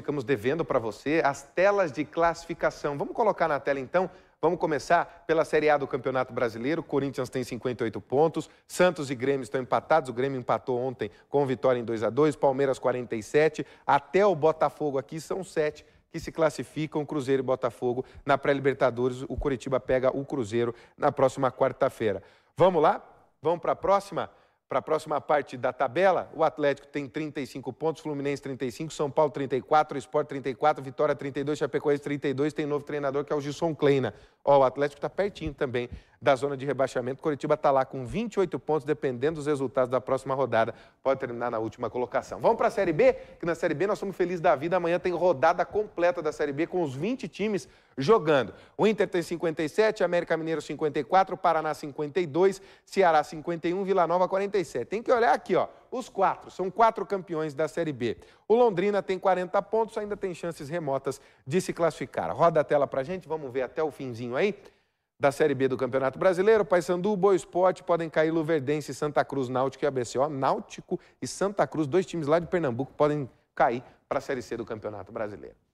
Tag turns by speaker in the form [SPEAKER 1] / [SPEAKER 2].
[SPEAKER 1] ficamos devendo para você as telas de classificação. Vamos colocar na tela então. Vamos começar pela Série A do Campeonato Brasileiro. Corinthians tem 58 pontos, Santos e Grêmio estão empatados. O Grêmio empatou ontem com vitória em 2 a 2, Palmeiras 47, até o Botafogo aqui são sete que se classificam, Cruzeiro e Botafogo na pré-libertadores. O Curitiba pega o Cruzeiro na próxima quarta-feira. Vamos lá? Vamos para a próxima? Para a próxima parte da tabela, o Atlético tem 35 pontos, Fluminense 35, São Paulo 34, Sport 34, Vitória 32, Chapecoense 32, tem novo treinador que é o Gilson Kleina. Ó, o Atlético está pertinho também da zona de rebaixamento. Coritiba está lá com 28 pontos, dependendo dos resultados da próxima rodada. Pode terminar na última colocação. Vamos para a Série B, que na Série B nós somos felizes da vida. Amanhã tem rodada completa da Série B com os 20 times jogando. O Inter tem 57, América Mineiro 54, Paraná 52, Ceará 51, Vila Nova 47. Tem que olhar aqui, ó. Os quatro, são quatro campeões da Série B. O Londrina tem 40 pontos, ainda tem chances remotas de se classificar. Roda a tela pra gente, vamos ver até o finzinho aí da Série B do Campeonato Brasileiro, Paysandu, Boa Esporte, podem cair Luverdense, Santa Cruz, Náutico e ABC. Náutico e Santa Cruz, dois times lá de Pernambuco, podem cair para a Série C do Campeonato Brasileiro.